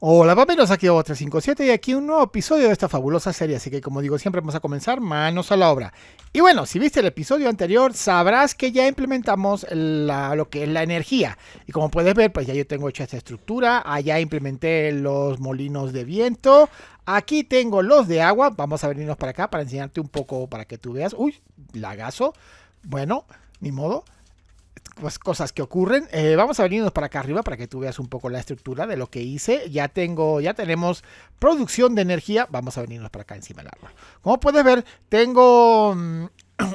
Hola bienvenidos aquí otra 357 y aquí un nuevo episodio de esta fabulosa serie, así que como digo siempre vamos a comenzar manos a la obra. Y bueno, si viste el episodio anterior sabrás que ya implementamos lo que es la energía y como puedes ver pues ya yo tengo hecha esta estructura, allá implementé los molinos de viento, aquí tengo los de agua, vamos a venirnos para acá para enseñarte un poco para que tú veas, uy, lagazo, bueno, ni modo. Pues, cosas que ocurren. Eh, vamos a venirnos para acá arriba para que tú veas un poco la estructura de lo que hice. Ya tengo, ya tenemos producción de energía. Vamos a venirnos para acá encima del agua. Como puedes ver, tengo 1,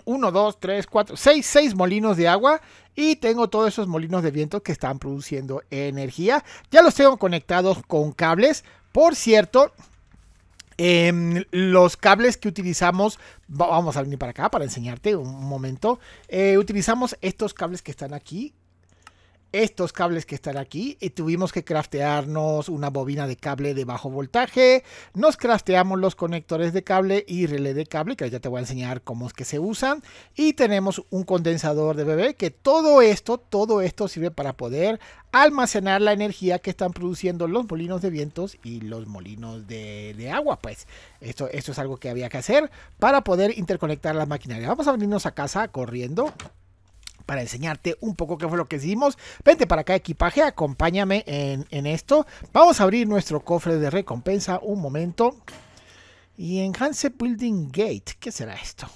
2, 3, 4, 6, 6 molinos de agua y tengo todos esos molinos de viento que están produciendo energía. Ya los tengo conectados con cables. Por cierto, Em, los cables que utilizamos, vamos a venir para acá para enseñarte un momento. Eh, utilizamos estos cables que están aquí, estos cables que están aquí y tuvimos que craftearnos una bobina de cable de bajo voltaje. Nos crafteamos los conectores de cable y relé de cable, que ya te voy a enseñar cómo es que se usan. Y tenemos un condensador de bebé, que todo esto, todo esto sirve para poder almacenar la energía que están produciendo los molinos de vientos y los molinos de, de agua. Pues esto, esto es algo que había que hacer para poder interconectar la maquinaria. Vamos a venirnos a casa corriendo para enseñarte un poco qué fue lo que hicimos. Vente para acá, equipaje, acompáñame en, esto. Vamos a abrir nuestro cofre de recompensa un momento. Y Enhance Building Gate, ¿qué será esto?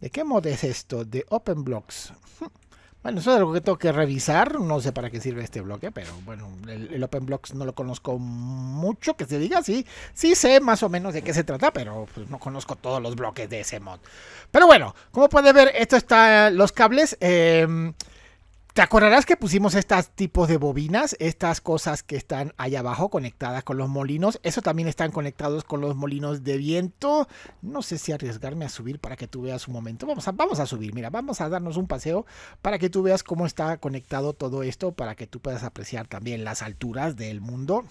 ¿De qué modo es esto? De Open Blocks. Hmm. Bueno, eso es algo que tengo que revisar. No sé para qué sirve este bloque, pero bueno, el, OpenBlocks Open Blocks no lo conozco mucho, que se diga. Sí, sí sé más o menos de qué se trata, pero pues, no conozco todos los bloques de ese mod. Pero bueno, como pueden ver, esto está los cables. Eh, te acordarás que pusimos estos tipos de bobinas, estas cosas que están allá abajo conectadas con los molinos. Eso también están conectados con los molinos de viento. No sé si arriesgarme a subir para que tú veas un momento. Vamos a, vamos a subir, mira, vamos a darnos un paseo para que tú veas cómo está conectado todo esto, para que tú puedas apreciar también las alturas del mundo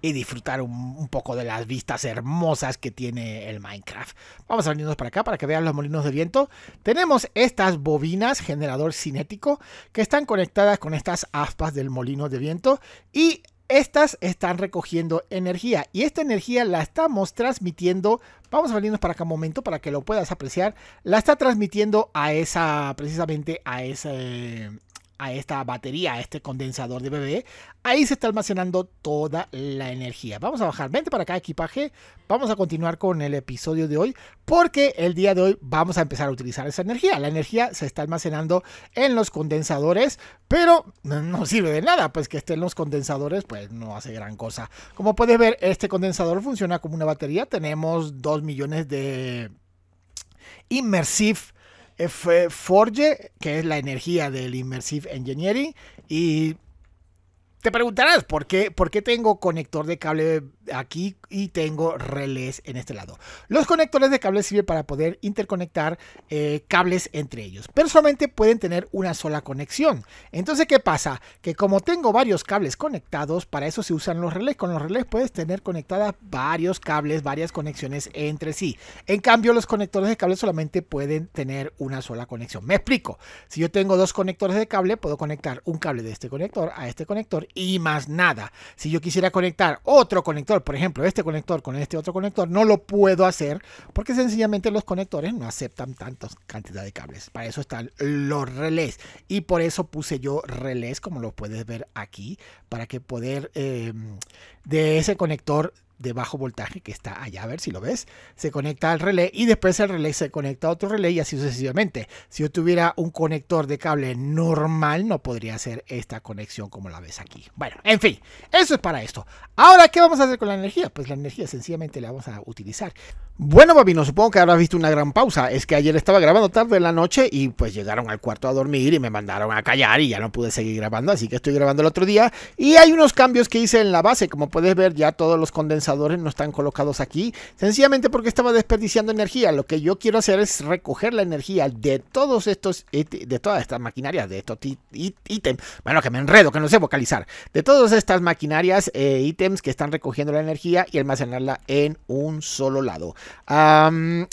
y disfrutar un, poco de las vistas hermosas que tiene el Minecraft. Vamos a venirnos para acá para que vean los molinos de viento. Tenemos estas bobinas generador cinético que están conectadas con estas aspas del molino de viento y estas están recogiendo energía y esta energía la estamos transmitiendo. Vamos a venirnos para acá un momento para que lo puedas apreciar. La está transmitiendo a esa, precisamente a ese, a esta batería, a este condensador de bebé, ahí se está almacenando toda la energía. Vamos a bajar, vente para acá equipaje, vamos a continuar con el episodio de hoy, porque el día de hoy vamos a empezar a utilizar esa energía. La energía se está almacenando en los condensadores, pero no sirve de nada, pues que estén los condensadores, pues no hace gran cosa. Como puedes ver, este condensador funciona como una batería, tenemos 2 millones de immersive F Forge, que es la energía del Immersive Engineering. Y te preguntarás por qué, por qué tengo conector de cable aquí y tengo relés en este lado. Los conectores de cable sirven para poder interconectar eh, cables entre ellos, pero solamente pueden tener una sola conexión. Entonces, ¿qué pasa? Que como tengo varios cables conectados, para eso se usan los relés. Con los relés puedes tener conectadas varios cables, varias conexiones entre sí. En cambio, los conectores de cable solamente pueden tener una sola conexión. Me explico. Si yo tengo dos conectores de cable, puedo conectar un cable de este conector a este conector y más nada. Si yo quisiera conectar otro conector por ejemplo, este conector con este otro conector, no lo puedo hacer porque sencillamente los conectores no aceptan tanta cantidad de cables. Para eso están los relés y por eso puse yo relés, como lo puedes ver aquí, para que poder eh, de ese conector de bajo voltaje que está allá, a ver si lo ves, se conecta al relé y después el relé se conecta a otro relé y así sucesivamente. Si yo tuviera un conector de cable normal, no podría hacer esta conexión como la ves aquí. Bueno, en fin, eso es para esto. Ahora, ¿qué vamos a hacer con la energía? Pues la energía sencillamente la vamos a utilizar. Bueno, no supongo que habrás visto una gran pausa. Es que ayer estaba grabando tarde en la noche y pues llegaron al cuarto a dormir y me mandaron a callar y ya no pude seguir grabando, así que estoy grabando el otro día. Y hay unos cambios que hice en la base, como puedes ver ya todos los condensadores no están colocados aquí, sencillamente porque estaba desperdiciando energía. Lo que yo quiero hacer es recoger la energía de todos estos, de todas estas maquinarias, de estos ítems. Bueno, que me enredo, que no sé vocalizar. De todas estas maquinarias, eh, ítems que están recogiendo la energía y almacenarla en un solo lado.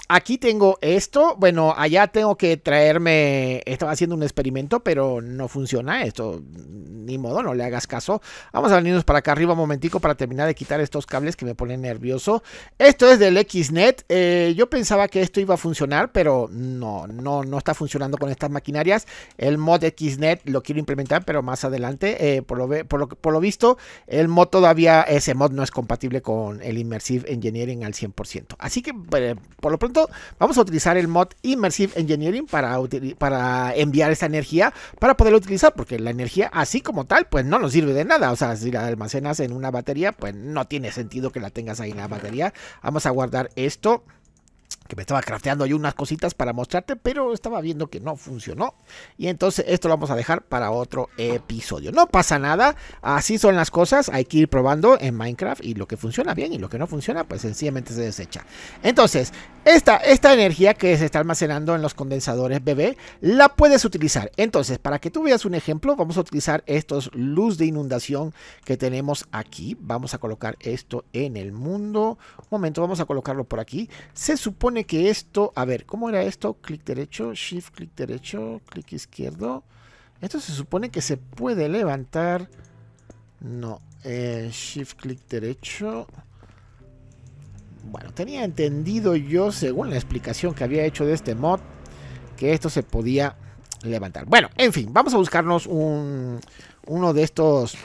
aquí tengo esto. Bueno, allá tengo que traerme. Estaba haciendo un experimento, pero no funciona esto. Ni modo, no le hagas caso. Vamos a venirnos para acá arriba un momentico para terminar de quitar estos cables que me pone nervioso. Esto es del XNet. Eh, yo pensaba que esto iba a funcionar, pero no, no, no está funcionando con estas maquinarias. El mod XNet lo quiero implementar, pero más adelante. Eh, por, lo por, lo, visto, el mod todavía, ese mod no es compatible con el Immersive Engineering al 100%. Así que, eh, por lo pronto, vamos a utilizar el mod Immersive Engineering para, para enviar esa energía, para poderlo utilizar, porque la energía así como tal, pues no nos sirve de nada. O sea, si la almacenas en una batería, pues no tiene sentido que la tengas ahí en la batería. Vamos a guardar esto que me estaba crafteando ahí unas cositas para mostrarte, pero estaba viendo que no funcionó. Y entonces esto lo vamos a dejar para otro episodio. No pasa nada, así son las cosas, hay que ir probando en Minecraft y lo que funciona bien y lo que no funciona, pues sencillamente se desecha. Entonces, esta, esta energía que se está almacenando en los condensadores bebé, la puedes utilizar. Entonces, para que tú veas un ejemplo, vamos a utilizar estos luz de inundación que tenemos aquí. Vamos a colocar esto en el mundo. Un momento, vamos a colocarlo por aquí. Se supone que esto, a ver, ¿cómo era esto? Clic derecho, shift, clic derecho, clic izquierdo. Esto se supone que se puede levantar. No, eh, shift, clic derecho. Bueno, tenía entendido yo, según la explicación que había hecho de este mod, que esto se podía levantar. Bueno, en fin, vamos a buscarnos uno de estos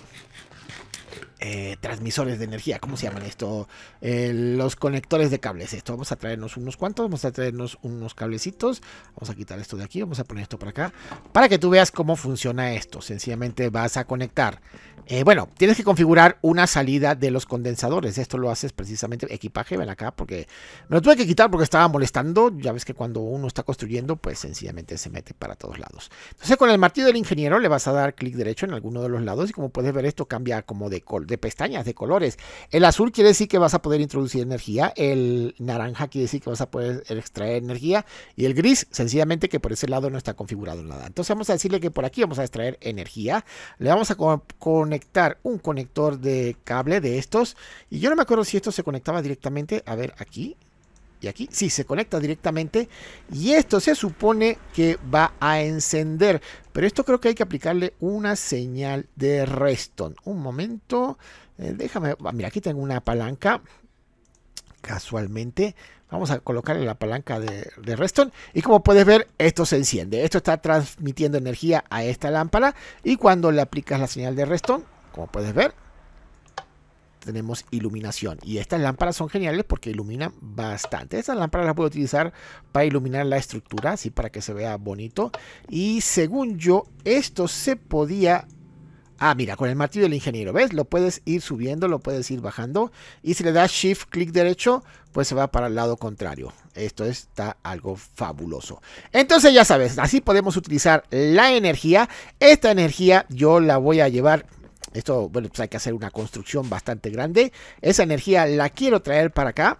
eh, transmisores de energía, ¿cómo se llaman esto? Eh, los conectores de cables, esto. Vamos a traernos unos cuantos, vamos a traernos unos cablecitos, vamos a quitar esto de aquí, vamos a poner esto para acá, para que tú veas cómo funciona esto. Sencillamente vas a conectar. Eh, bueno, tienes que configurar una salida de los condensadores. Esto lo haces precisamente equipaje, ven acá, porque me lo tuve que quitar porque estaba molestando. Ya ves que cuando uno está construyendo, pues sencillamente se mete para todos lados. Entonces con el martillo del ingeniero le vas a dar clic derecho en alguno de los lados y como puedes ver esto cambia como de color de pestañas, de colores. El azul quiere decir que vas a poder introducir energía, el naranja quiere decir que vas a poder extraer energía y el gris sencillamente que por ese lado no está configurado nada. Entonces vamos a decirle que por aquí vamos a extraer energía, le vamos a conectar un conector de cable de estos y yo no me acuerdo si esto se conectaba directamente, a ver aquí, y aquí sí, se conecta directamente y esto se supone que va a encender. Pero esto creo que hay que aplicarle una señal de Reston. Un momento, eh, déjame, ah, mira, aquí tengo una palanca casualmente. Vamos a colocarle la palanca de, de, y como puedes ver esto se enciende. Esto está transmitiendo energía a esta lámpara y cuando le aplicas la señal de Reston, como puedes ver, tenemos iluminación. Y estas lámparas son geniales porque iluminan bastante. Estas lámparas las puedo utilizar para iluminar la estructura, así para que se vea bonito. Y según yo, esto se podía... Ah, mira, con el martillo del ingeniero, ¿ves? Lo puedes ir subiendo, lo puedes ir bajando. Y si le das shift, clic derecho, pues se va para el lado contrario. Esto está algo fabuloso. Entonces ya sabes, así podemos utilizar la energía. Esta energía yo la voy a llevar esto, bueno, pues hay que hacer una construcción bastante grande. Esa energía la quiero traer para acá.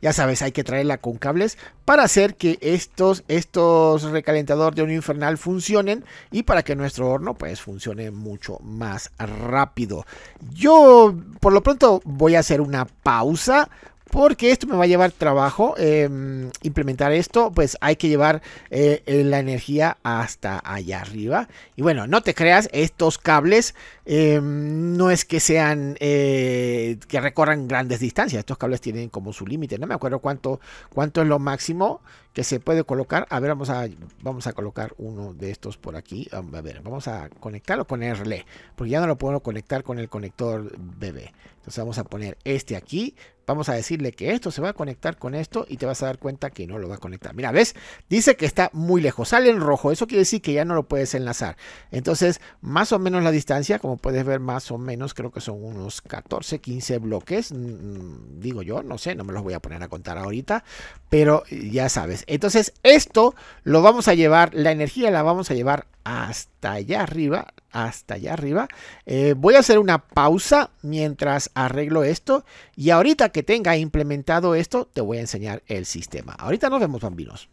Ya sabes, hay que traerla con cables para hacer que estos, estos recalentadores de un infernal funcionen y para que nuestro horno pues funcione mucho más rápido. Yo por lo pronto voy a hacer una pausa, porque esto me va a llevar trabajo. Em, implementar esto, pues hay que llevar eh, eh, la energía hasta allá arriba. Y bueno, no te creas, estos cables em, no es que sean eh, que recorran grandes distancias. Estos cables tienen como su límite. No me acuerdo cuánto, cuánto es lo máximo que se puede colocar. A ver, vamos a, vamos a colocar uno de estos por aquí. A ver, vamos a conectarlo con el relé, porque ya no lo puedo conectar con el conector BB Entonces vamos a poner este aquí Vamos a decirle que esto se va a conectar con esto y te vas a dar cuenta que no lo va a conectar. Mira, ¿ves? Dice que está muy lejos. Sale en rojo. Eso quiere decir que ya no lo puedes enlazar. Entonces, más o menos la distancia, como puedes ver, más o menos creo que son unos 14, 15 bloques. Mm, mm, digo yo, no sé, no me los voy a poner a contar ahorita. Pero ya sabes. Entonces, esto lo vamos a llevar, la energía la vamos a llevar hasta allá arriba hasta allá arriba. Eh, voy a hacer una pausa mientras arreglo esto y ahorita que tenga implementado esto te voy a enseñar el sistema. Ahorita nos vemos bambinos.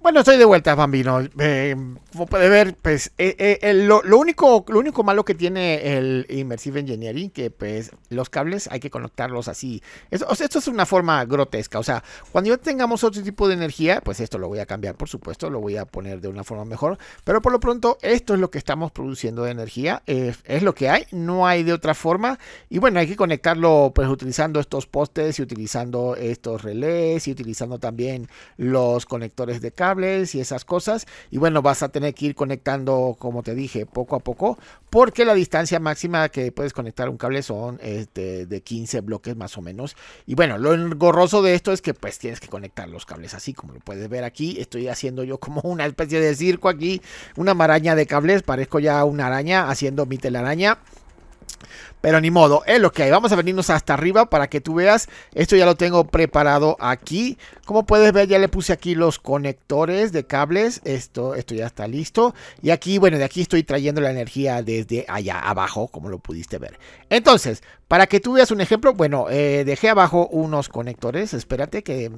Bueno, estoy de vuelta, Bambino. Eh, como puede ver, pues eh, eh, lo, único, lo único malo que tiene el Immersive Engineering, que pues los cables hay que conectarlos así. Esto, es una forma grotesca. O sea, cuando yo tengamos otro tipo de energía, pues esto lo voy a cambiar, por supuesto, lo voy a poner de una forma mejor. Pero por lo pronto, esto es lo que estamos produciendo de energía. es lo que hay, no hay de otra forma. Y bueno, hay que conectarlo pues utilizando estos postes y utilizando estos relés y utilizando también los conectores de cable y esas cosas. Y bueno, vas a tener que ir conectando, como te dije, poco a poco, porque la distancia máxima que puedes conectar un cable son este, de 15 bloques más o menos. Y bueno, lo engorroso de esto es que pues tienes que conectar los cables así, como lo puedes ver aquí. Estoy haciendo yo como una especie de circo aquí, una maraña de cables, parezco ya una araña haciendo mi telaraña. Pero ni modo, es lo que hay. Vamos a venirnos hasta arriba para que tú veas. Esto ya lo tengo preparado aquí. Como puedes ver, ya le puse aquí los conectores de cables. Esto, esto ya está listo. Y aquí, bueno, de aquí estoy trayendo la energía desde allá abajo, como lo pudiste ver. Entonces, para que tú veas un ejemplo, bueno, eh, dejé abajo unos conectores. Espérate que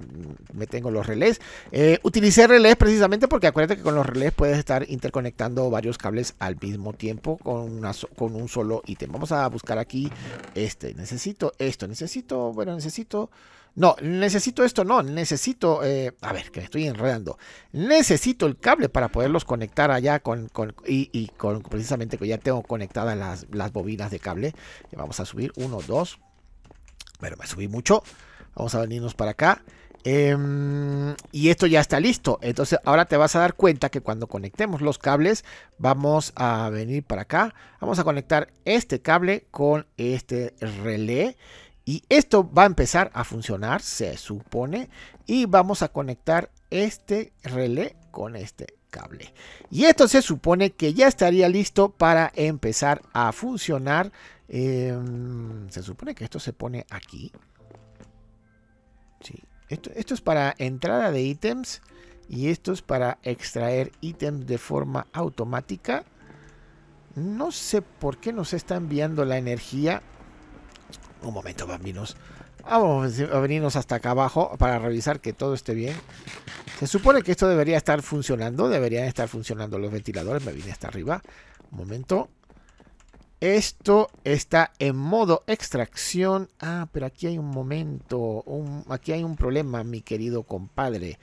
me tengo los relés. Eh, utilicé relés precisamente porque acuérdate que con los relés puedes estar interconectando varios cables al mismo tiempo con, con un solo ítem. Vamos a buscar aquí, este, necesito esto, necesito, bueno, necesito... No, necesito esto, no, necesito, eh, a ver, que me estoy enredando, necesito el cable para poderlos conectar allá con, y, con precisamente que ya tengo conectadas las, las bobinas de cable. Vamos a subir, uno, dos, bueno, me subí mucho, vamos a venirnos para acá Em, y esto ya está listo. Entonces ahora te vas a dar cuenta que cuando conectemos los cables vamos a venir para acá. Vamos a conectar este cable con este relé. Y esto va a empezar a funcionar, se supone. Y vamos a conectar este relé con este cable. Y esto se supone que ya estaría listo para empezar a funcionar. Em, se supone que esto se pone aquí. Esto, es para entrada de ítems y esto es para extraer ítems de forma automática. No sé por qué nos está enviando la energía. Un momento, bambinos. Ah, vamos a venirnos hasta acá abajo para revisar que todo esté bien. Se supone que esto debería estar funcionando. Deberían estar funcionando los ventiladores. Me vine hasta arriba. Un momento. Esto está en modo extracción. Ah, pero aquí hay un momento, aquí hay un problema, mi querido compadre.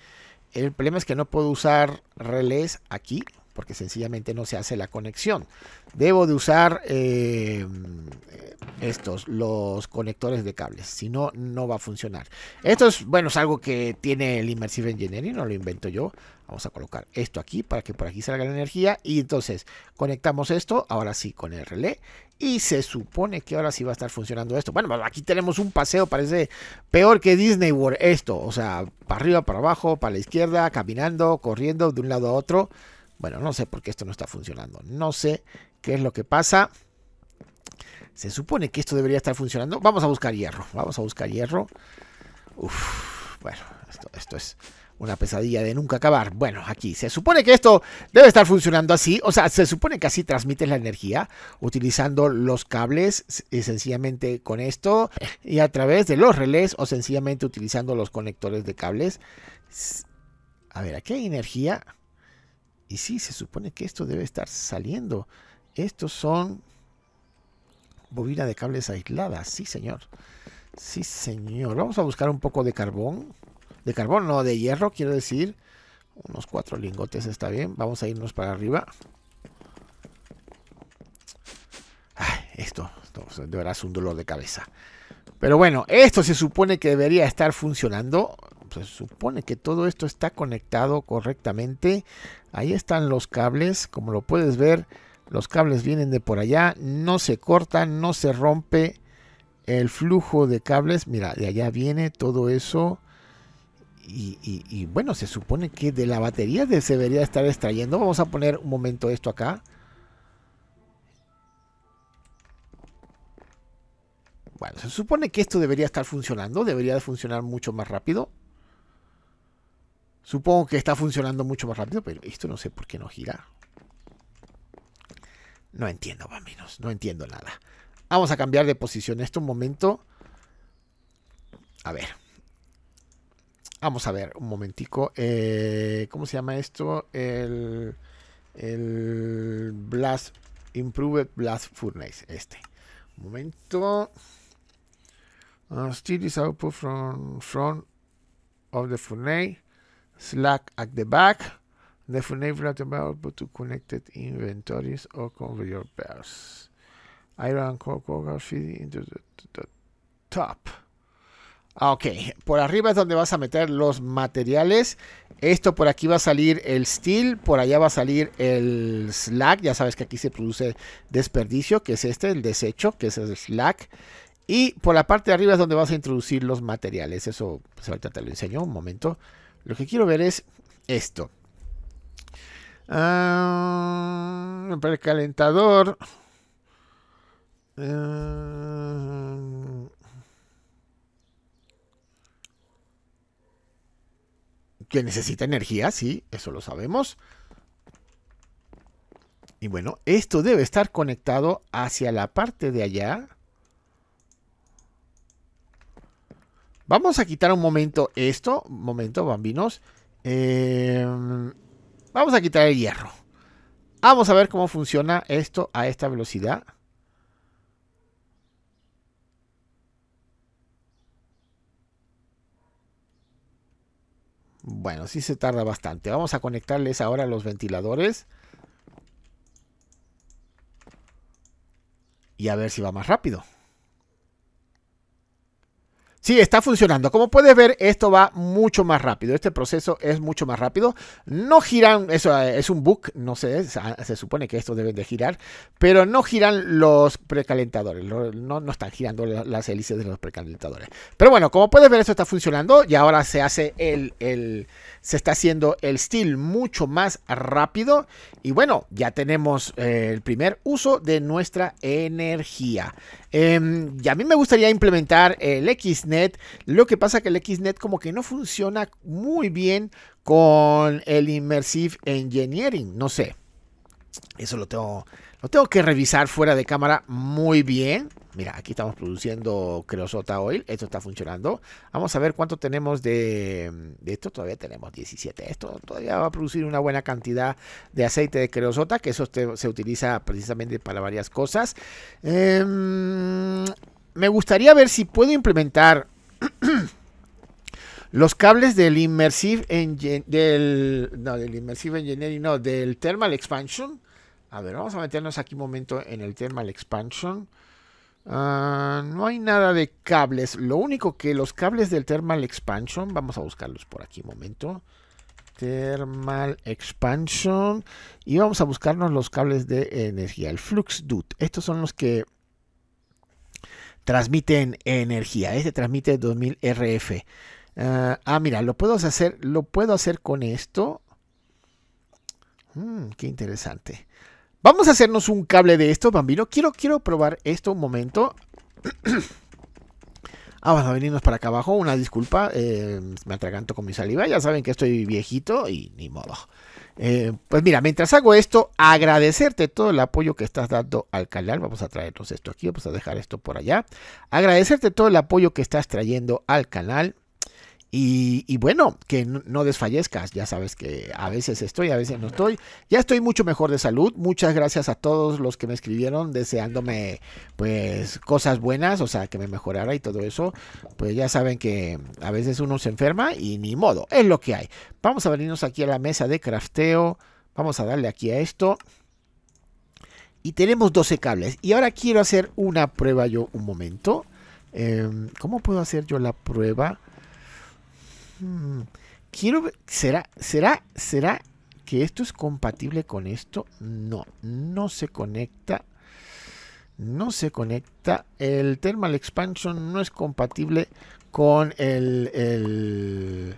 El problema es que no puedo usar relés aquí, porque sencillamente no se hace la conexión. Debo de usar eh, estos, los conectores de cables, si no, no va a funcionar. Esto es, bueno, es algo que tiene el Immersive Engineering, no lo invento yo. Vamos a colocar esto aquí para que por aquí salga la energía. Y entonces conectamos esto, ahora sí, con el relé. Y se supone que ahora sí va a estar funcionando esto. Bueno, pues aquí tenemos un paseo, parece peor que Disney World esto. O sea, para arriba, para abajo, para la izquierda, caminando, corriendo de un lado a otro. Bueno, no sé por qué esto no está funcionando. No sé qué es lo que pasa. Se supone que esto debería estar funcionando. Vamos a buscar hierro. Vamos a buscar hierro. Uf, bueno, esto, esto es una pesadilla de nunca acabar. Bueno, aquí se supone que esto debe estar funcionando así, o sea, se supone que así transmites la energía utilizando los cables sencillamente con esto y a través de los relés o sencillamente utilizando los conectores de cables. A ver, aquí hay energía y sí, se supone que esto debe estar saliendo. Estos son bobina de cables aisladas, sí señor. Sí señor, vamos a buscar un poco de carbón de carbón, no, de hierro, quiero decir. Unos cuatro lingotes está bien. Vamos a irnos para arriba. esto, esto de verdad es un dolor de cabeza. Pero bueno, esto se supone que debería estar funcionando. Se supone que todo esto está conectado correctamente. Ahí están los cables. Como lo puedes ver, los cables vienen de por allá. No se cortan, no se rompe el flujo de cables. Mira, de allá viene todo eso y, bueno, se supone que de la batería se debería estar extrayendo. Vamos a poner un momento esto acá. Bueno, se supone que esto debería estar funcionando. Debería de funcionar mucho más rápido. Supongo que está funcionando mucho más rápido, pero esto no sé por qué no gira. No entiendo, va menos. No entiendo nada. Vamos a cambiar de posición esto un momento. A ver. Vamos a ver, un momentico. Eh, ¿Cómo se llama esto? El, el Blast Improved Blast Furnace. Este. Un momento. Steel still is output from front of the furnace. Slack at the back. The furnace will output to connected inventories or conveyor belts. Iron cocoa feeding into the top. Ah, ok. Por arriba es donde vas a meter los materiales. Esto por aquí va a salir el steel, por allá va a salir el slack. Ya sabes que aquí se produce desperdicio, que es este, el desecho, que es el slack. Y por la parte de arriba es donde vas a introducir los materiales. Eso, pues ahorita te lo enseño un momento. Lo que quiero ver es esto. Ah, el precalentador. Ah, que necesita energía, sí, eso lo sabemos. Y bueno, esto debe estar conectado hacia la parte de allá. Vamos a quitar un momento esto. momento, bambinos. Em, vamos a quitar el hierro. Vamos a ver cómo funciona esto a esta velocidad. Bueno, sí se tarda bastante. Vamos a conectarles ahora los ventiladores. Y a ver si va más rápido. Sí, está funcionando. Como puedes ver, esto va mucho más rápido. Este proceso es mucho más rápido. No giran, eso eh, es un bug, no sé, ah, se supone que esto debe de girar, pero no giran los precalentadores. No, no están girando las hélices de los precalentadores. Pero bueno, como puedes ver, esto está funcionando y ahora se hace el, el se está haciendo el steel mucho más rápido. Y bueno, ya tenemos eh, el primer uso de nuestra energía. Em, y a mí me gustaría implementar el XNet. Lo que pasa que el XNet como que no funciona muy bien con el Immersive Engineering. No sé. Eso lo tengo, lo tengo que revisar fuera de cámara muy bien mira, aquí estamos produciendo creosota oil, esto está funcionando. Vamos a ver cuánto tenemos de, esto, todavía tenemos 17. Esto todavía va a producir una buena cantidad de aceite de creosota, que eso se utiliza precisamente para varias cosas. Em, me gustaría ver si puedo implementar... los cables del Immersive Engineering, del, no, del Immersive Engineering, no, del Thermal Expansion. A ver, vamos a meternos aquí un momento en el Thermal Expansion. Ah, no hay nada de cables. Lo único que los cables del Thermal Expansion, vamos a buscarlos por aquí un momento. Thermal Expansion. Y vamos a buscarnos los cables de energía. El Flux Estos son los que transmiten energía. Este transmite 2000 RF. Ah, ah, mira, lo puedo hacer, lo puedo hacer con esto. Mm, qué interesante. Vamos a hacernos un cable de esto, bambino. Quiero, quiero probar esto un momento. ah, vamos a venirnos para acá abajo. Una disculpa, eh, me atraganto con mi saliva. Ya saben que estoy viejito y ni modo. Eh, pues mira, mientras hago esto, agradecerte todo el apoyo que estás dando al canal. Vamos a traernos esto aquí, vamos a dejar esto por allá. Agradecerte todo el apoyo que estás trayendo al canal. Y, bueno, que no desfallezcas, ya sabes que a veces estoy, a veces no estoy. Ya estoy mucho mejor de salud. Muchas gracias a todos los que me escribieron deseándome pues cosas buenas, o sea, que me mejorara y todo eso. Pues ya saben que a veces uno se enferma y ni modo, es lo que hay. Vamos a venirnos aquí a la mesa de crafteo. Vamos a darle aquí a esto. Y tenemos 12 cables. Y ahora quiero hacer una prueba yo un momento. Em, ¿Cómo puedo hacer yo la prueba? Mm, quiero ver, ¿será, será, será que esto es compatible con esto? No, no se conecta. No se conecta. El Thermal Expansion no es compatible con el, el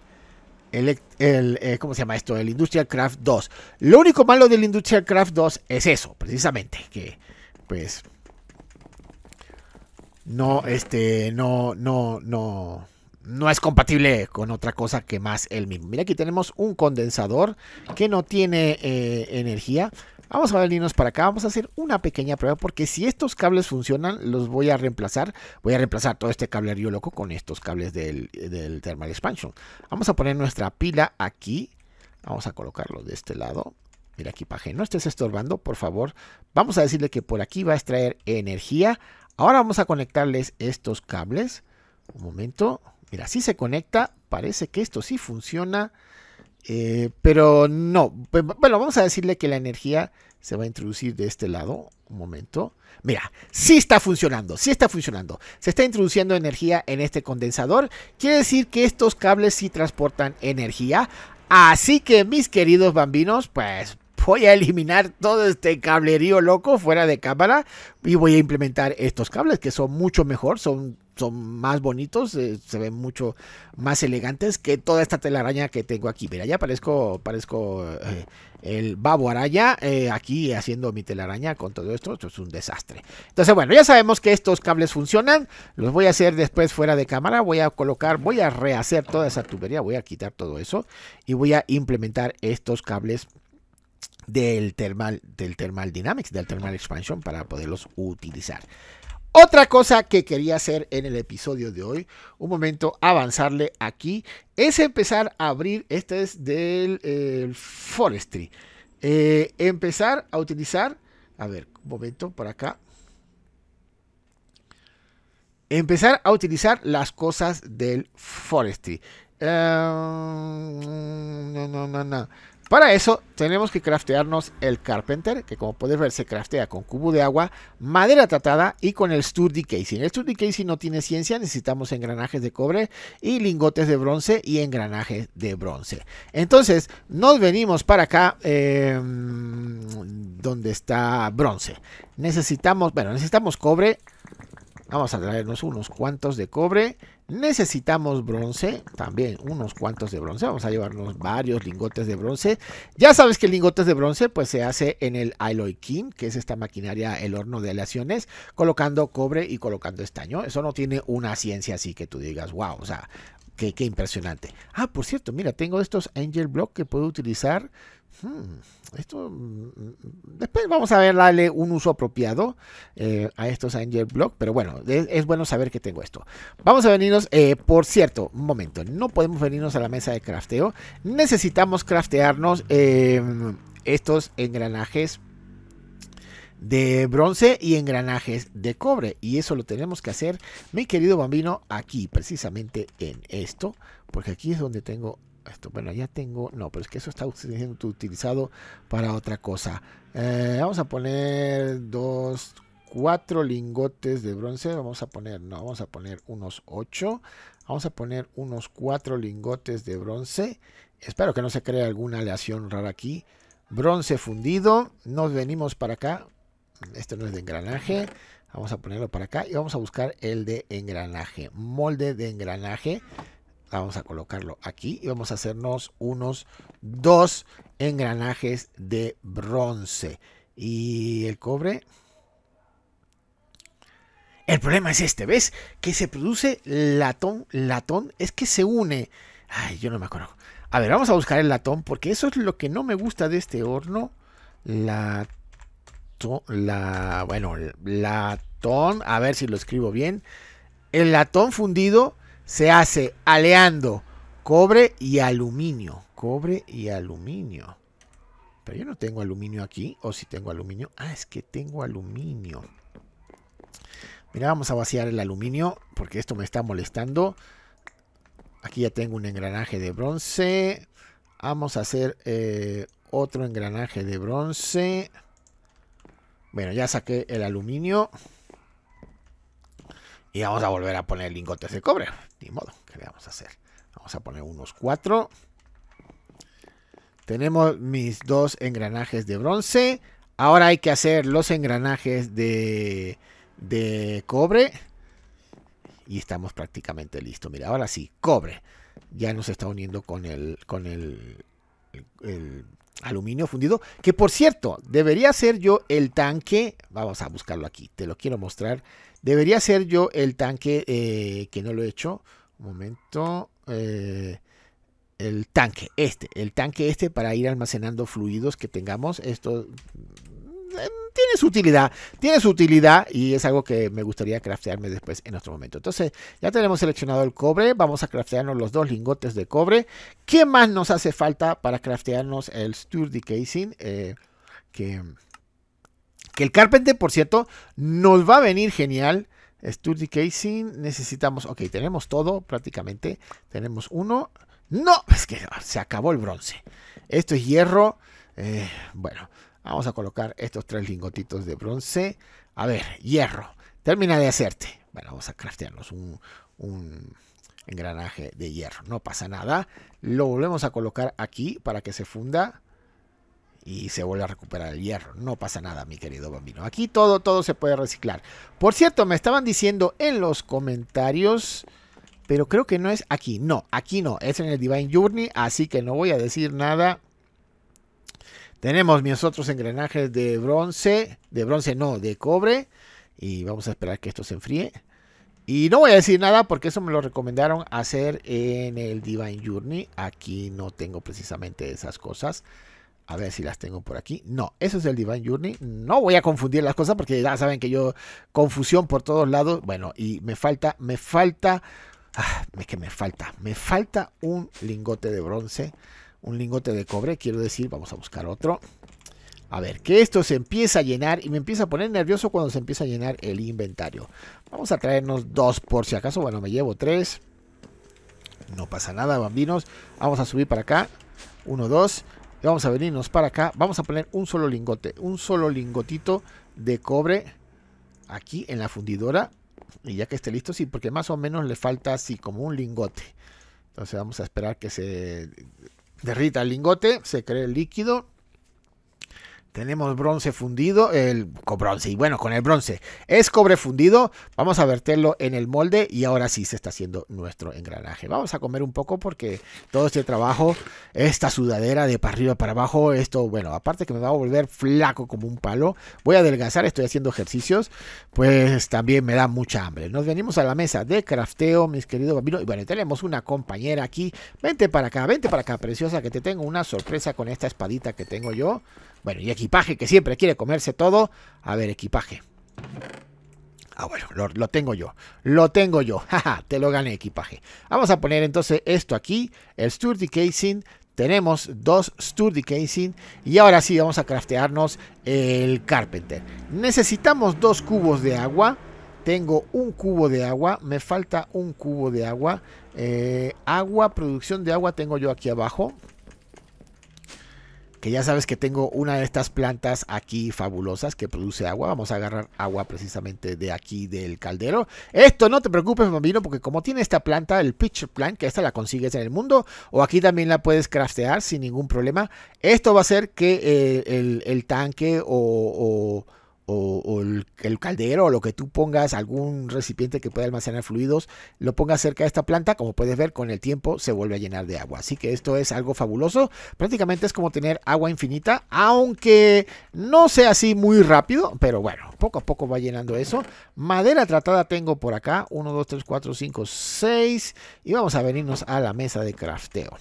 eh, ¿cómo se llama esto? El Industrial Craft 2. Lo único malo del Industrial Craft 2 es eso, precisamente, que pues no, este, no, no, no, no es compatible con otra cosa que más el mismo. Mira, aquí tenemos un condensador que no tiene eh, energía. Vamos a venirnos para acá, vamos a hacer una pequeña prueba porque si estos cables funcionan, los voy a reemplazar. Voy a reemplazar todo este cablerío loco con estos cables del, Thermal Expansion. Vamos a poner nuestra pila aquí. Vamos a colocarlo de este lado. Mira, aquí, Paje, no estés estorbando, por favor. Vamos a decirle que por aquí va a extraer energía. Ahora vamos a conectarles estos cables. Un momento. Mira, si se conecta, parece que esto sí funciona, eh, pero no. Bueno, vamos a decirle que la energía se va a introducir de este lado. Un momento. Mira, sí está funcionando, sí está funcionando. Se está introduciendo energía en este condensador. Quiere decir que estos cables sí transportan energía. Así que mis queridos bambinos, pues voy a eliminar todo este cablerío loco fuera de cámara y voy a implementar estos cables que son mucho mejor, son son más bonitos, eh, se ven mucho más elegantes que toda esta telaraña que tengo aquí. Mira, ya parezco, parezco eh, el babo araya eh, aquí haciendo mi telaraña con todo esto. Esto es un desastre. Entonces, bueno, ya sabemos que estos cables funcionan. Los voy a hacer después fuera de cámara. Voy a colocar, voy a rehacer toda esa tubería, voy a quitar todo eso y voy a implementar estos cables del del thermal dynamics del thermal expansion para poderlos utilizar otra cosa que quería hacer en el episodio de hoy, un momento avanzarle aquí, es empezar a abrir, este es del Forestry, eh, empezar a utilizar, a ver, un momento por acá, empezar a utilizar las cosas del Forestry. Eh, no, no, no, no. Para eso tenemos que craftearnos el Carpenter, que como puedes ver se craftea con cubo de agua, madera tratada y con el Sturdy Casing. El Sturdy Casing no tiene ciencia, necesitamos engranajes de cobre y lingotes de bronce y engranajes de bronce. Entonces nos venimos para acá em, donde está bronce. Necesitamos, bueno, necesitamos cobre, Vamos a traernos unos cuantos de cobre. Necesitamos bronce, también unos cuantos de bronce. Vamos a llevarnos varios lingotes de bronce. Ya sabes que lingotes de bronce pues se hace en el Alloy King, que es esta maquinaria, el horno de aleaciones, colocando cobre y colocando estaño. Eso no tiene una ciencia así que tú digas, wow, o sea, Qué, impresionante. Ah, por cierto, mira, tengo estos Angel Block que puedo utilizar. Hmm, esto, mm, mm, después vamos a ver un uso apropiado eh, a estos Angel Block, pero bueno, e, es, bueno saber que tengo esto. Vamos a venirnos, eh, por cierto, un momento, no podemos venirnos a la mesa de crafteo. Necesitamos craftearnos em, estos engranajes de bronce y engranajes de cobre. Y eso lo tenemos que hacer, mi querido bambino, aquí, precisamente en esto, porque aquí es donde tengo esto. Bueno, ya tengo, no, pero es que eso está siendo utilizado para otra cosa. Eh, vamos a poner dos, cuatro lingotes de bronce. Vamos a poner, no, vamos a poner unos ocho. Vamos a poner unos cuatro lingotes de bronce. Espero que no se cree alguna aleación rara aquí bronce fundido. Nos venimos para acá. Este no es de engranaje. Vamos a ponerlo para acá y vamos a buscar el de engranaje. Molde de engranaje. Vamos a colocarlo aquí y vamos a hacernos unos dos engranajes de bronce. Y el cobre, el problema es este, ¿ves? Que se produce latón, latón, es que se une. Ay, yo no me acuerdo. A ver, vamos a buscar el latón porque eso es lo que no me gusta de este horno. Latón la, bueno, latón, a ver si lo escribo bien. El latón fundido se hace aleando cobre y aluminio. Cobre y aluminio. Pero yo no tengo aluminio aquí. O si tengo aluminio. Ah, es que tengo aluminio. Mira, vamos a vaciar el aluminio porque esto me está molestando. Aquí ya tengo un engranaje de bronce. Vamos a hacer eh, otro engranaje de bronce. Bueno, ya saqué el aluminio. Y vamos a volver a poner lingotes de cobre. Ni modo, ¿qué le vamos a hacer? Vamos a poner unos cuatro. Tenemos mis dos engranajes de bronce. Ahora hay que hacer los engranajes de, de cobre. Y estamos prácticamente listos. Mira, ahora sí, cobre. Ya nos está uniendo con el, con el aluminio fundido, que por cierto, debería ser yo el tanque, vamos a buscarlo aquí, te lo quiero mostrar, debería ser yo el tanque eh, que no lo he hecho, un momento, eh, el tanque este, el tanque este para ir almacenando fluidos que tengamos, esto tiene su utilidad, tiene su utilidad y es algo que me gustaría craftearme después en otro momento. Entonces, ya tenemos seleccionado el cobre, vamos a craftearnos los dos lingotes de cobre. ¿Qué más nos hace falta para craftearnos el sturdy casing? Eh, que, que el carpenter, por cierto, nos va a venir genial. Sturdy casing, necesitamos, ok, tenemos todo prácticamente, tenemos uno. No, es que se acabó el bronce. Esto es hierro. Eh, bueno, Vamos a colocar estos tres lingotitos de bronce. A ver, hierro. Termina de hacerte. Bueno, vamos a craftearnos un, engranaje de hierro. No pasa nada. Lo volvemos a colocar aquí para que se funda y se vuelve a recuperar el hierro. No pasa nada, mi querido bambino. Aquí todo, todo se puede reciclar. Por cierto, me estaban diciendo en los comentarios, pero creo que no es aquí. No, aquí no. Es en el Divine Journey, así que no voy a decir nada tenemos mis otros engranajes de bronce, de bronce no, de cobre. Y vamos a esperar que esto se enfríe. Y no voy a decir nada porque eso me lo recomendaron hacer en el Divine Journey. Aquí no tengo precisamente esas cosas. A ver si las tengo por aquí. No, eso es el Divine Journey. No voy a confundir las cosas porque ya saben que yo confusión por todos lados. Bueno, y me falta, me falta, ah, es que me falta, me falta un lingote de bronce un lingote de cobre, quiero decir, vamos a buscar otro. A ver, que esto se empieza a llenar y me empieza a poner nervioso cuando se empieza a llenar el inventario. Vamos a traernos dos por si acaso, bueno, me llevo tres. No pasa nada, bambinos. Vamos a subir para acá. Uno, dos. Y vamos a venirnos para acá. Vamos a poner un solo lingote, un solo lingotito de cobre aquí en la fundidora. Y ya que esté listo, sí, porque más o menos le falta así como un lingote. Entonces vamos a esperar que se Derrita el lingote, se cree el líquido tenemos bronce fundido, el bronce, y bueno, con el bronce es cobre fundido. Vamos a verterlo en el molde y ahora sí se está haciendo nuestro engranaje. Vamos a comer un poco porque todo este trabajo, esta sudadera de para arriba para abajo, esto, bueno, aparte que me va a volver flaco como un palo, voy a adelgazar, estoy haciendo ejercicios, pues también me da mucha hambre. Nos venimos a la mesa de crafteo, mis queridos bambinos, y bueno, tenemos una compañera aquí. Vente para acá, vente para acá, preciosa, que te tengo una sorpresa con esta espadita que tengo yo. Bueno, y equipaje, que siempre quiere comerse todo. A ver, equipaje. Ah, bueno, lo, tengo yo. Lo tengo yo. Jaja, te lo gané equipaje. Vamos a poner entonces esto aquí, el sturdy casing. Tenemos dos sturdy casing. Y ahora sí vamos a craftearnos el carpenter. Necesitamos dos cubos de agua. Tengo un cubo de agua. Me falta un cubo de agua. Eh, agua, producción de agua tengo yo aquí abajo que ya sabes que tengo una de estas plantas aquí fabulosas que produce agua. Vamos a agarrar agua precisamente de aquí del caldero. Esto no te preocupes, bambino, porque como tiene esta planta, el Pitcher plant, que esta la consigues en el mundo, o aquí también la puedes craftear sin ningún problema. Esto va a hacer que eh, el, tanque o o, el, el, caldero o lo que tú pongas, algún recipiente que pueda almacenar fluidos, lo pongas cerca de esta planta, como puedes ver, con el tiempo se vuelve a llenar de agua. Así que esto es algo fabuloso. Prácticamente es como tener agua infinita, aunque no sea así muy rápido, pero bueno, poco a poco va llenando eso. Madera tratada tengo por acá, 1, 2, 3, 4, 5, 6 y vamos a venirnos a la mesa de crafteo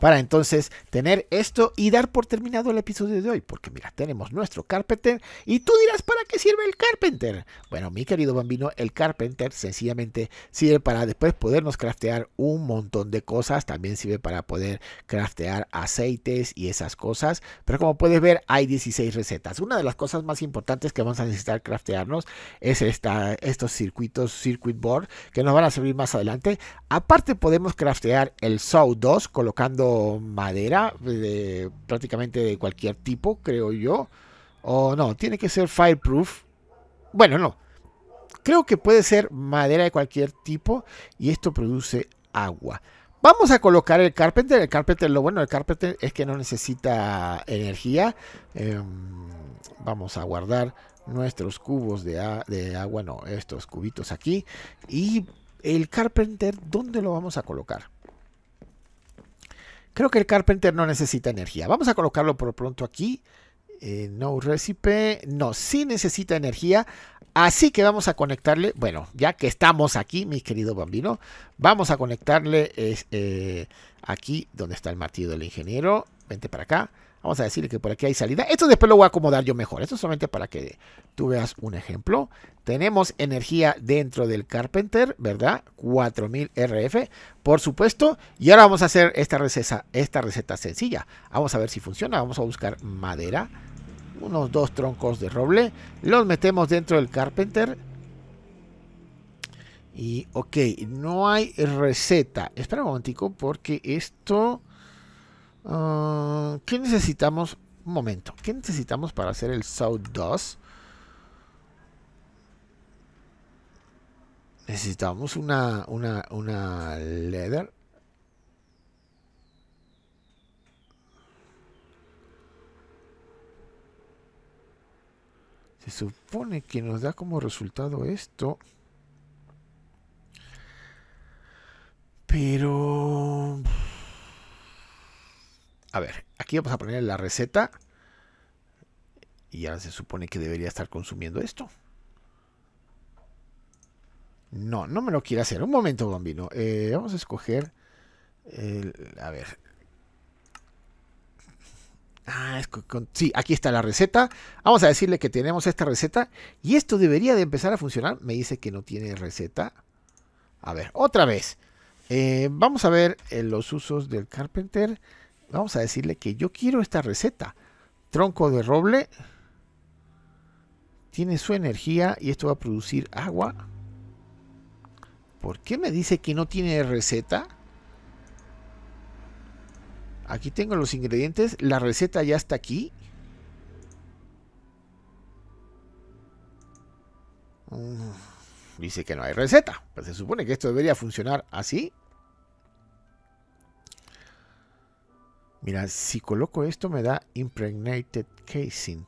para entonces tener esto y dar por terminado el episodio de hoy, porque mira, tenemos nuestro Carpenter y tú dirás, ¿para qué sirve el Carpenter? Bueno, mi querido bambino, el Carpenter sencillamente sirve para después podernos craftear un montón de cosas, también sirve para poder craftear aceites y esas cosas, pero como puedes ver hay 16 recetas. Una de las cosas más importantes que vamos a necesitar craftearnos es esta, estos circuitos, circuit board, que nos van a servir más adelante. Aparte podemos craftear el Saw 2 colocando madera de, prácticamente de cualquier tipo, creo yo. O no, tiene que ser fireproof. Bueno, no. Creo que puede ser madera de cualquier tipo y esto produce agua. Vamos a colocar el carpenter. El carpenter, lo bueno del carpenter es que no necesita energía. Em, vamos a guardar nuestros cubos de, de, agua, no, estos cubitos aquí. Y el carpenter, ¿dónde lo vamos a colocar? Creo que el Carpenter no necesita energía. Vamos a colocarlo por pronto aquí. Eh, no recipe. No, sí necesita energía. Así que vamos a conectarle. Bueno, ya que estamos aquí, mi querido bambino, vamos a conectarle eh, aquí donde está el martillo del ingeniero. Vente para acá. Vamos a decirle que por aquí hay salida. Esto después lo voy a acomodar yo mejor. Esto es solamente para que tú veas un ejemplo. Tenemos energía dentro del Carpenter, ¿verdad? 4000 RF, por supuesto. Y ahora vamos a hacer esta receta, esta receta sencilla. Vamos a ver si funciona. Vamos a buscar madera. Unos dos troncos de roble. Los metemos dentro del Carpenter. Y ok, no hay receta. Espera un momentico porque esto... Ah, ¿Qué necesitamos? Un momento. ¿Qué necesitamos para hacer el South 2? Necesitamos una, una, una leather. Se supone que nos da como resultado esto. Pero... A ver, aquí vamos a poner la receta. Y ahora se supone que debería estar consumiendo esto. No, no me lo quiere hacer. Un momento, bambino. Eh, vamos a escoger... a ver. Ah, sí, aquí está la receta. Vamos a decirle que tenemos esta receta. Y esto debería de empezar a funcionar. Me dice que no tiene receta. A ver, otra vez. Eh, vamos a ver eh, los usos del Carpenter. Vamos a decirle que yo quiero esta receta. Tronco de roble. Tiene su energía y esto va a producir agua. ¿Por qué me dice que no tiene receta? Aquí tengo los ingredientes. La receta ya está aquí. Mm, dice que no hay receta. Pues se supone que esto debería funcionar así. Mira, si coloco esto me da impregnated casing.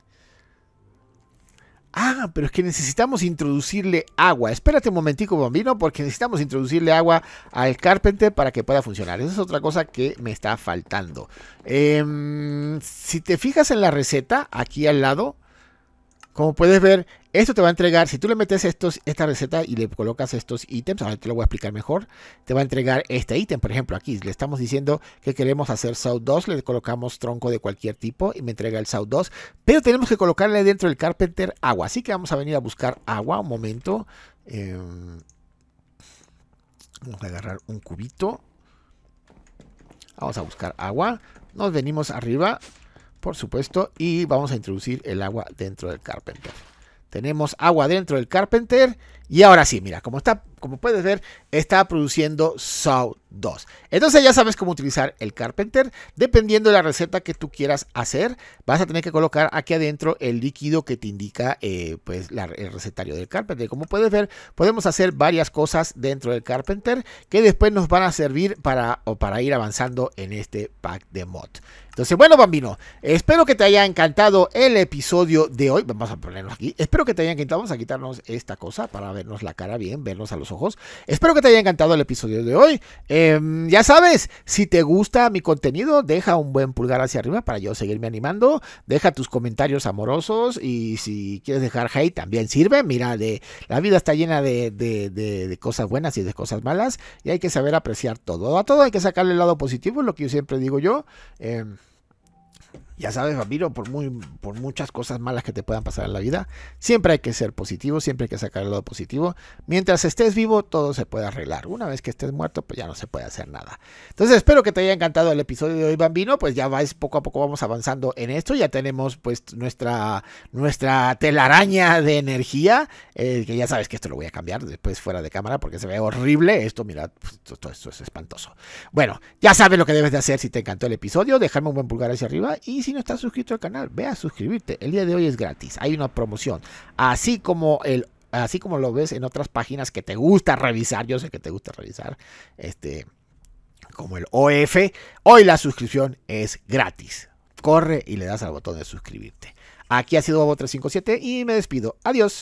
Ah, pero es que necesitamos introducirle agua. Espérate un momentico, bombino, porque necesitamos introducirle agua al Carpenter para que pueda funcionar. Esa es otra cosa que me está faltando. Em, si te fijas en la receta, aquí al lado, como puedes ver, esto te va a entregar, si tú le metes esta receta y le colocas estos ítems, ahora te lo voy a explicar mejor, te va a entregar este ítem. Por ejemplo, aquí le estamos diciendo que queremos hacer SAU 2, le colocamos tronco de cualquier tipo y me entrega el SAU 2, pero tenemos que colocarle dentro del Carpenter agua. Así que vamos a venir a buscar agua, un momento. Em, vamos a agarrar un cubito. Vamos a buscar agua. Nos venimos arriba, por supuesto, y vamos a introducir el agua dentro del Carpenter. Tenemos agua dentro del Carpenter. Y ahora sí, mira, como, está, como puedes ver, está produciendo sound. Entonces ya sabes cómo utilizar el carpenter. Dependiendo de la receta que tú quieras hacer, vas a tener que colocar aquí adentro el líquido que te indica eh, pues, el recetario del carpenter. Como puedes ver, podemos hacer varias cosas dentro del carpenter que después nos van a servir para, o para ir avanzando en este pack de mod. Entonces, bueno, bambino, espero que te haya encantado el episodio de hoy. Vamos a ponernos aquí. Espero que te haya encantado. Vamos a quitarnos esta cosa para vernos la cara bien, vernos a los ojos. Espero que te haya encantado el episodio de hoy. Em, ya sabes, si te gusta mi contenido, deja un buen pulgar hacia arriba para yo seguirme animando. Deja tus comentarios amorosos y si quieres dejar hate también sirve. Mira, de, la vida está llena de, cosas buenas y de cosas malas y hay que saber apreciar todo. A todo hay que sacarle el lado positivo, lo que yo siempre digo yo. Em, ya sabes, Bambino, por, muy, por muchas cosas malas que te puedan pasar en la vida, siempre hay que ser positivo, siempre hay que sacar el lado positivo. Mientras estés vivo, todo se puede arreglar. Una vez que estés muerto, pues ya no se puede hacer nada. Entonces, espero que te haya encantado el episodio de hoy, Bambino. Pues ya vais, poco a poco vamos avanzando en esto. Ya tenemos pues nuestra, nuestra telaraña de energía, eh, que ya sabes que esto lo voy a cambiar después fuera de cámara porque se ve horrible. Esto, mira, todo pues, esto, esto es espantoso. Bueno, ya sabes lo que debes de hacer si te encantó el episodio. Dejarme un buen pulgar hacia arriba y si no estás suscrito al canal, ve a suscribirte. El día de hoy es gratis. Hay una promoción. Así como el así como lo ves en otras páginas que te gusta revisar, yo sé que te gusta revisar, este, como el OF, hoy la suscripción es gratis. Corre y le das al botón de suscribirte. Aquí ha sido Bobo357 y me despido. Adiós.